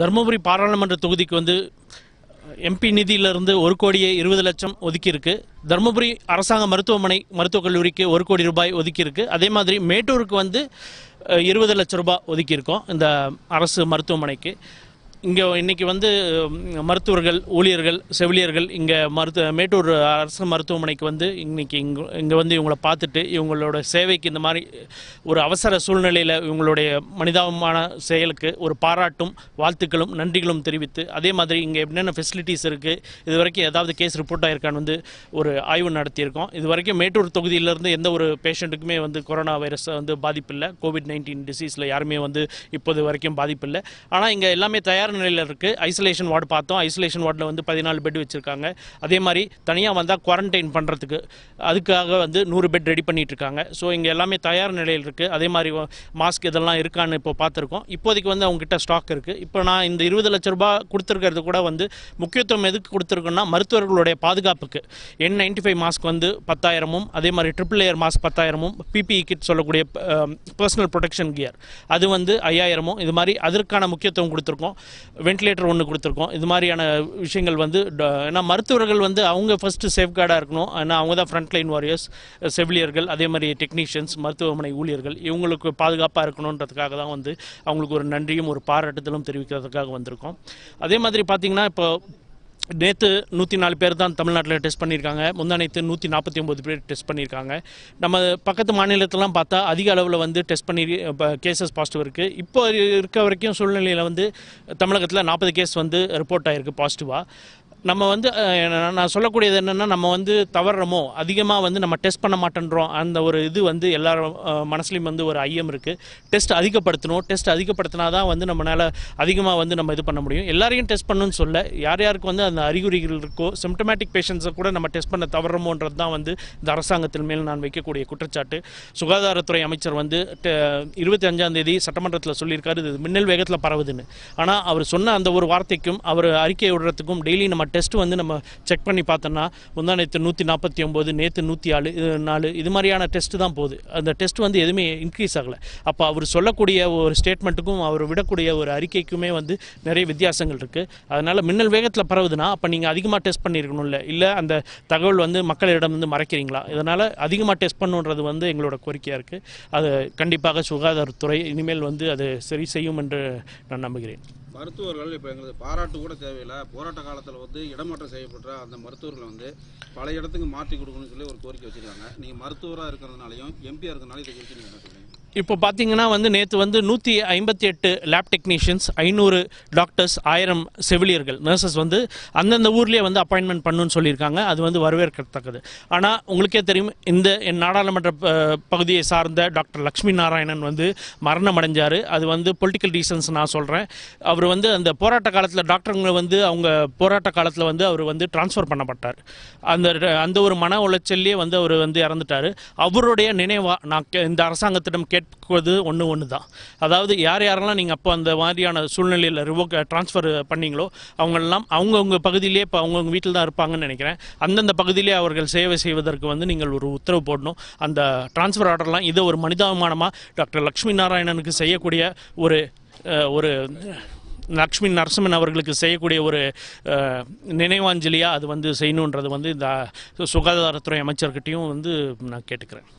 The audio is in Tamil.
தருமபுரி பாராளுமன்ற தொகுதிக்கு வந்து எம்பி நிதியிலிருந்து ஒரு கோடியே இருபது லட்சம் ஒதுக்கியிருக்கு தருமபுரி அரசாங்க மருத்துவமனை மருத்துவக் கல்லூரிக்கு ஒரு கோடி ரூபாய் ஒதுக்கியிருக்கு அதே மாதிரி மேட்டூருக்கு வந்து இருபது லட்சம் ரூபாய் ஒதுக்கியிருக்கோம் இந்த அரசு மருத்துவமனைக்கு இங்கே இன்றைக்கி வந்து மருத்துவர்கள் ஊழியர்கள் செவிலியர்கள் இங்கே மருத்துவ மேட்டூர் அரசு மருத்துவமனைக்கு வந்து இன்றைக்கி இங்க இங்கே வந்து இவங்களை பார்த்துட்டு இவங்களோட சேவைக்கு இந்த மாதிரி ஒரு அவசர சூழ்நிலையில் இவங்களுடைய மனிதாபமான செயலுக்கு ஒரு பாராட்டும் வாழ்த்துக்களும் நன்றிகளும் தெரிவித்து அதே மாதிரி இங்கே என்னென்ன ஃபெசிலிட்டிஸ் இருக்குது இது வரைக்கும் ஏதாவது கேஸ் ரிப்போர்ட் ஆயிருக்கான்னு வந்து ஒரு ஆய்வு நடத்தியிருக்கோம் இது வரைக்கும் மேட்டூர் தொகுதியிலிருந்து எந்த ஒரு பேஷண்ட்டுக்குமே வந்து கொரோனா வைரஸ் வந்து பாதிப்பில்லை கோவிட் நைன்டீன் டிசீஸில் யாருமே வந்து இப்போது வரைக்கும் பாதிப்பில்லை ஆனால் இங்கே எல்லாமே தயார் தயார் நிலையில் இருக்குது ஐசோலேஷன் வார்டு பார்த்தோம் ஐசோலேஷன் வார்டில் வந்து பதினாலு பெட் வச்சுருக்காங்க அதே மாதிரி தனியாக வந்தால் குவாரண்டைன் பண்ணுறதுக்கு அதுக்காக வந்து நூறு பெட் ரெடி பண்ணிகிட்டு இருக்காங்க ஸோ இங்கே எல்லாமே தயார் நிலையில் இருக்குது அதே மாதிரி மாஸ்க் இதெல்லாம் இருக்கான்னு இப்போ பார்த்துருக்கோம் இப்போதைக்கு வந்து அவங்ககிட்ட ஸ்டாக் இருக்குது இப்போ நான் இந்த இருபது லட்ச ரூபா கொடுத்துருக்கிறது கூட வந்து முக்கியத்துவம் எதுக்கு கொடுத்துருக்குன்னா மருத்துவர்களுடைய பாதுகாப்புக்கு என் நைன்டி ஃபைவ் மாஸ்க் வந்து பத்தாயிரமும் அதே மாதிரி ட்ரிபிள் ஏர் மாஸ்க் பத்தாயிரமும் பிபிஇ கிட் e சொல்லக்கூடிய பர்சனல் ப்ரொடெக்ஷன் கியர் அது வந்து ஐயாயிரமும் இது மாதிரி அதற்கான முக்கியத்துவம் கொடுத்துருக்கோம் வெண்டிலேட்டர் ஒன்று கொடுத்துருக்கோம் இது மாதிரியான விஷயங்கள் வந்து ஏன்னா மருத்துவர்கள் வந்து அவங்க ஃபஸ்ட்டு சேஃப்கார்டாக இருக்கணும் ஏன்னா அவங்க தான் ஃப்ரண்ட்லைன் வாரியர்ஸ் செவிலியர்கள் அதே மாதிரி டெக்னீஷியன்ஸ் மருத்துவமனை ஊழியர்கள் இவங்களுக்கு பாதுகாப்பாக இருக்கணுன்றதுக்காக தான் வந்து அவங்களுக்கு ஒரு நன்றியும் ஒரு பாராட்டுதலும் தெரிவிக்கிறதுக்காக வந்திருக்கோம் அதே மாதிரி பார்த்திங்கன்னா இப்போ நேற்று நூற்றி நாலு பேர் தான் தமிழ்நாட்டில் டெஸ்ட் பண்ணியிருக்காங்க முந்தா நேற்று நூற்றி நாற்பத்தி ஒம்பது பேர் டெஸ்ட் பண்ணியிருக்காங்க நம்ம பக்கத்து மாநிலத்திலாம் பார்த்தா அதிக அளவில் வந்து டெஸ்ட் பண்ணி கேசஸ் பாசிட்டிவ் இருக்குது இப்போ இருக்க வரைக்கும் சூழ்நிலையில் வந்து தமிழகத்தில் நாற்பது கேஸ் வந்து ரிப்போர்ட் ஆகிருக்கு பாசிட்டிவாக நம்ம வந்து நான் சொல்லக்கூடியது என்னென்னா நம்ம வந்து தவறுறோமோ அதிகமாக வந்து நம்ம டெஸ்ட் பண்ண மாட்டேன்றோம் அந்த ஒரு இது வந்து எல்லாரும் மனசுலையும் வந்து ஒரு ஐயம் இருக்குது டெஸ்ட் அதிகப்படுத்தணும் டெஸ்ட் அதிகப்படுத்தினா தான் வந்து நம்மளால் அதிகமாக வந்து நம்ம இது பண்ண முடியும் எல்லாரையும் டெஸ்ட் பண்ணணும்னு சொல்ல யார் யாருக்கு வந்து அந்த அறிகுறிகள் இருக்கோ சிம்டமேட்டிக் பேஷண்ட்ஸை கூட நம்ம டெஸ்ட் பண்ண தவறுறோமோன்றது தான் வந்து இந்த அரசாங்கத்தின் மேல் நான் வைக்கக்கூடிய குற்றச்சாட்டு சுகாதாரத்துறை அமைச்சர் வந்து இருபத்தி அஞ்சாம் தேதி சட்டமன்றத்தில் சொல்லியிருக்காரு இது மின்னல் வேகத்தில் பரவுதுன்னு ஆனால் அவர் சொன்ன அந்த ஒரு வார்த்தைக்கும் அவர் அறிக்கை விடுறதுக்கும் டெய்லி நம்ம டெஸ்ட் வந்து நம்ம செக் பண்ணி பார்த்தோம்னா முந்தா நேற்று நூற்றி நாற்பத்தி ஒம்பது நேற்று நூற்றி ஆளு நாலு இது மாதிரியான டெஸ்ட் தான் போகுது அந்த டெஸ்ட் வந்து எதுவுமே இன்க்ரீஸ் ஆகலை அப்போ அவர் சொல்லக்கூடிய ஒரு ஸ்டேட்மெண்ட்டுக்கும் அவர் விடக்கூடிய ஒரு அறிக்கைக்குமே வந்து நிறைய வித்தியாசங்கள் இருக்குது அதனால் மின்னல் வேகத்தில் பரவுதுன்னா அப்போ நீங்கள் அதிகமாக டெஸ்ட் பண்ணியிருக்கணும்ல இல்லை அந்த தகவல் வந்து மக்களிடம் வந்து மறைக்கிறீங்களா இதனால் அதிகமாக டெஸ்ட் பண்ணுன்றது வந்து எங்களோட கோரிக்கையாக இருக்குது அது கண்டிப்பாக சுகாதாரத்துறை இனிமேல் வந்து அது சரி செய்யும் என்று நான் நம்புகிறேன் மருத்துவர்கள் இப்போ எங்களுக்கு பாராட்டு கூட தேவையில்லை போராட்ட காலத்தில் வந்து இடமாற்றம் செய்யப்பட்ட அந்த மருத்துவர்களை வந்து பல இடத்துக்கு மாற்றி கொடுக்கணும்னு சொல்லி ஒரு கோரிக்கை வச்சுருக்காங்க நீங்கள் மருத்துவராக இருக்கிறதுனாலையும் எம்பியாக இருக்கிறதுனால இதை குறித்து நீங்கள் என்ன சொல்லுங்கள் இப்போ பார்த்தீங்கன்னா வந்து நேற்று வந்து நூற்றி ஐம்பத்தி எட்டு லேப் டெக்னீஷியன்ஸ் ஐநூறு டாக்டர்ஸ் ஆயிரம் செவிலியர்கள் நர்சஸ் வந்து அந்தந்த ஊர்லேயே வந்து அப்பாயின்மெண்ட் பண்ணுன்னு சொல்லியிருக்காங்க அது வந்து வரவேற்கத்தக்கது ஆனால் உங்களுக்கே தெரியும் இந்த என் நாடாளுமன்ற பகுதியை சார்ந்த டாக்டர் லக்ஷ்மி நாராயணன் வந்து மரணம் அடைஞ்சார் அது வந்து பொலிட்டிக்கல் ரீசன்ஸ் நான் சொல்கிறேன் அவர் வந்து அந்த போராட்ட காலத்தில் டாக்டருங்களை வந்து அவங்க போராட்ட காலத்தில் வந்து அவர் வந்து டிரான்ஸ்ஃபர் பண்ணப்பட்டார் அந்த அந்த ஒரு மன உளைச்சல்லையே வந்து அவர் வந்து இறந்துட்டார் அவருடைய நினைவாக நான் இந்த அரசாங்கத்திடம் கே கேட்குவது ஒன்று ஒன்று தான் அதாவது யார் யாரெல்லாம் நீங்கள் அப்போ அந்த மாதிரியான சூழ்நிலையில் ரிவோக் ட்ரான்ஸ்ஃபர் பண்ணீங்களோ அவங்களெல்லாம் அவங்கவுங்க பகுதியிலே இப்போ அவங்கவுங்க வீட்டில் தான் இருப்பாங்கன்னு நினைக்கிறேன் அந்தந்த பகுதியிலே அவர்கள் சேவை செய்வதற்கு வந்து நீங்கள் ஒரு உத்தரவு போடணும் அந்த ட்ரான்ஸ்ஃபர் ஆர்டர்லாம் இதை ஒரு மனிதாபிமானமாக டாக்டர் லக்ஷ்மி நாராயணனுக்கு செய்யக்கூடிய ஒரு ஒரு லக்ஷ்மி நரசிம்மன் அவர்களுக்கு செய்யக்கூடிய ஒரு நினைவாஞ்சலியாக அது வந்து செய்யணுன்றது வந்து இந்த சுகாதாரத்துறை அமைச்சர்கிட்டையும் வந்து நான் கேட்டுக்கிறேன்